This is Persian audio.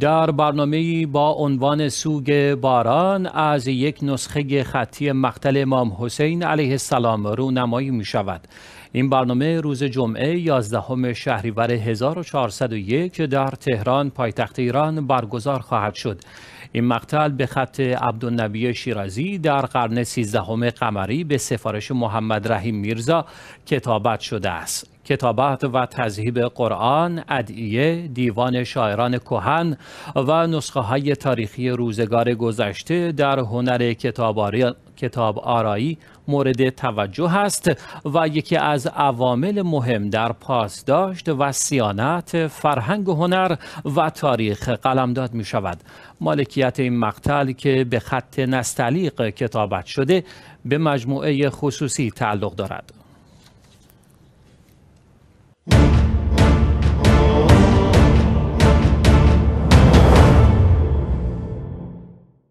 در برنامه با عنوان سوگ باران از یک نسخه خطی مقتل امام حسین علیه السلام رونمایی می شود. این برنامه روز جمعه 11 شهریور 1401 در تهران پایتخت ایران برگزار خواهد شد. این مقتل به خط عبدالنبی شیرازی در قرن سیزدهم قمری به سفارش محمد رحیم میرزا کتابت شده است کتابت و تذهیب قرآن، ادعیه، دیوان شاعران کهن و نسخه های تاریخی روزگار گذشته در هنر کتاباری کتاب آرایی مورد توجه است و یکی از عوامل مهم در پاسداشت و سیانت فرهنگ و هنر و تاریخ قلمداد می شود مالکیت این مقتل که به خط نستعلیق کتابت شده به مجموعه خصوصی تعلق دارد